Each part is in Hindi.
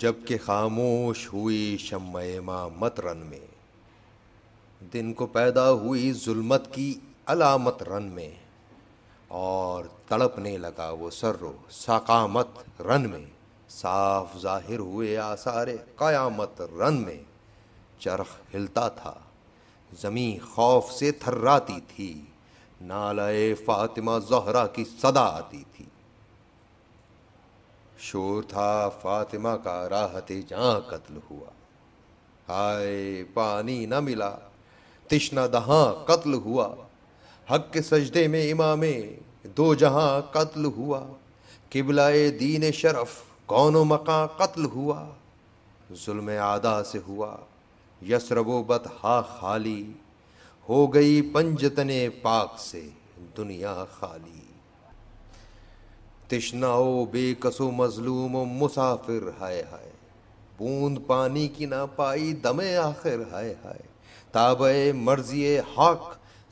जबकि खामोश हुई शमय मत रन में दिन को पैदा हुई जुल्मत की अलामत रन में और तड़पने लगा वो सर्रो सकामत रन में साफ जाहिर हुए आसार क़यामत रन में चरख हिलता था ज़मी खौफ से थर्राती थी नालय फातिमा जहरा की सदा आती थी शोर था फातिमा का राहते जहाँ कत्ल हुआ हाय पानी न मिला तिश्ना दहाँ कत्ल हुआ हक के सजदे में इमामे दो जहाँ कत्ल हुआ किबलाए दीन शरफ कौनो मका कत्ल हुआ जुल्म आदा से हुआ यसरबो बतहा खाली हो गई पंजतने पाक से दुनिया खाली तिश्नाओ बेकसो मजलूम मुसाफिर हाय हाय बूंद पानी की ना पाई दमे आखिर हाय हाय ताबे मर्जी हक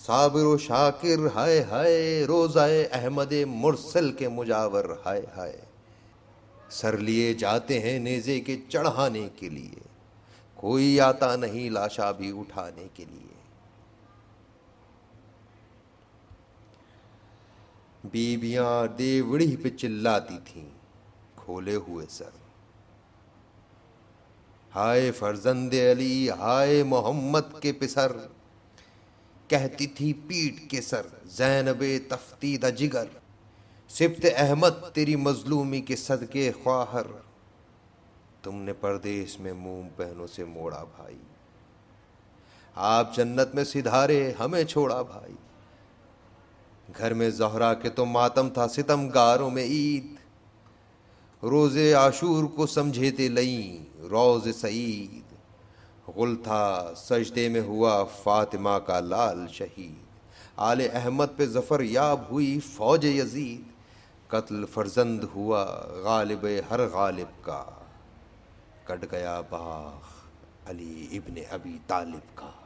साबिर शाकिर हाय हाय रोज़ाए अहमद मुरसल के मुजावर हाय हाय सर लिए जाते हैं नेज़े के चढ़ाने के लिए कोई आता नहीं लाशा भी उठाने के लिए बीबियां देवड़ी पे चिल्लाती थीं खोले हुए सर हाय फरजंद अली हाय मोहम्मद के पिसर कहती थी पीठ के सर जैनब तफ्तीदा जिगर सिफ्त अहमद तेरी मजलूमी के सदके ख्वाहर तुमने परदेश में मुंह बहनों से मोड़ा भाई आप जन्नत में सिधारे हमें छोड़ा भाई घर में जहरा के तो मातम था सितम गारों में ईद रोज़े आशूर को समझे ते लई रोज़ सईद गुल था सजदे में हुआ फातिमा का लाल शहीद आल अहमद पे ज़फ़र याब हुई फ़ौज यजीद कत्ल फर्जंद हुआ गालिब हर गालिब का कट गया बाग अली इब्ने अबी तालिब का